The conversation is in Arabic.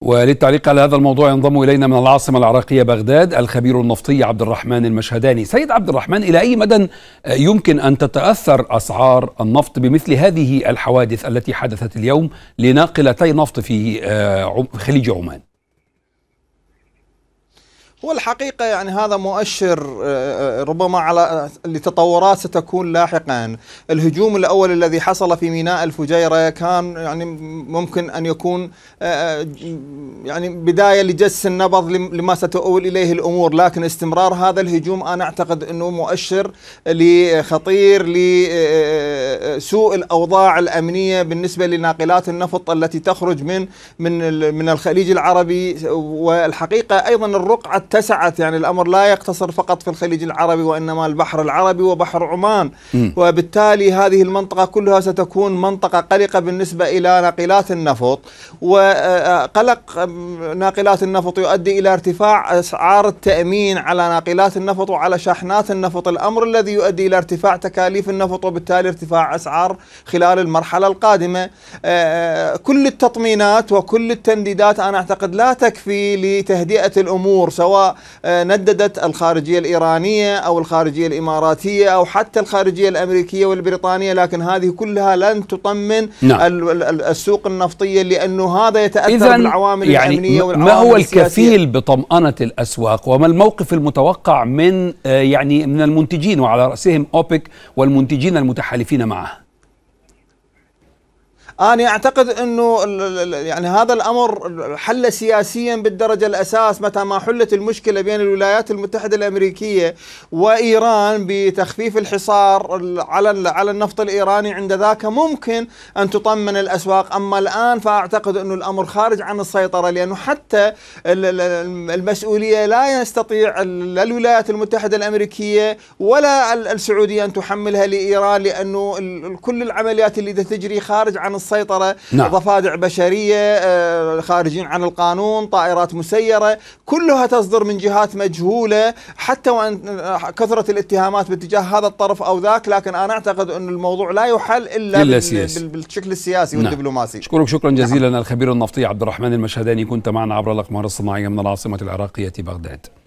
وللتعليق على هذا الموضوع ينضم الينا من العاصمه العراقيه بغداد الخبير النفطي عبد الرحمن المشهداني. سيد عبد الرحمن الى اي مدى يمكن ان تتاثر اسعار النفط بمثل هذه الحوادث التي حدثت اليوم لناقلتي نفط في خليج عمان؟ هو الحقيقة يعني هذا مؤشر آه، آه، ربما على آه، لتطورات ستكون لاحقا الهجوم الأول الذي حصل في ميناء الفجيرة كان يعني ممكن أن يكون يعني بداية لجس النبض لما ستؤول إليه الأمور لكن استمرار هذا الهجوم أنا أعتقد أنه مؤشر لخطير لسوء الأوضاع الأمنية بالنسبة لناقلات النفط التي تخرج من من من الخليج العربي والحقيقة أيضا الرقعة اتسعت يعني الأمر لا يقتصر فقط في الخليج العربي وإنما البحر العربي وبحر عمان م. وبالتالي هذه المنطقة كلها ستكون منطقة قلقة بالنسبة إلى ناقلات النفط وقلق آه، آه، ناقلات النفط يؤدي إلى ارتفاع أسعار التأمين على ناقلات النفط وعلى شاحنات النفط الأمر الذي يؤدي إلى ارتفاع تكاليف النفط وبالتالي ارتفاع أسعار خلال المرحلة القادمة آه، كل التطمينات وكل التنديدات أنا أعتقد لا تكفي لتهدئة الأمور سواء ونددت الخارجية الإيرانية أو الخارجية الإماراتية أو حتى الخارجية الأمريكية والبريطانية لكن هذه كلها لن تطمن نعم. السوق النفطية لأنه هذا يتأثر بالعوامل يعني الأمنية والعوامل ما هو الكفيل السياسية. بطمأنة الأسواق وما الموقف المتوقع من آه، يعني من المنتجين وعلى رأسهم أوبك والمنتجين المتحالفين معه انا اعتقد انه يعني هذا الامر حل سياسيا بالدرجه الاساس متى ما حلت المشكله بين الولايات المتحده الامريكيه وايران بتخفيف الحصار على على النفط الايراني عند ذاك ممكن ان تطمن الاسواق اما الان فاعتقد انه الامر خارج عن السيطره لانه حتى المسؤوليه لا يستطيع الولايات المتحده الامريكيه ولا السعوديه ان تحملها لايران لانه كل العمليات اللي تجري خارج عن السيطرة السيطرة نعم. ضفادع بشرية آه، خارجين عن القانون طائرات مسيرة كلها تصدر من جهات مجهولة حتى وأن آه، كثرة الاتهامات باتجاه هذا الطرف أو ذاك لكن أنا أعتقد أن الموضوع لا يحل إلا, إلا بالشكل السياسي نعم. والدبلوماسي أشكرك شكرا جزيلا نعم. الخبير النفطي عبد الرحمن المشهداني كنت معنا عبر الأقمار الصناعية من العاصمة العراقية بغداد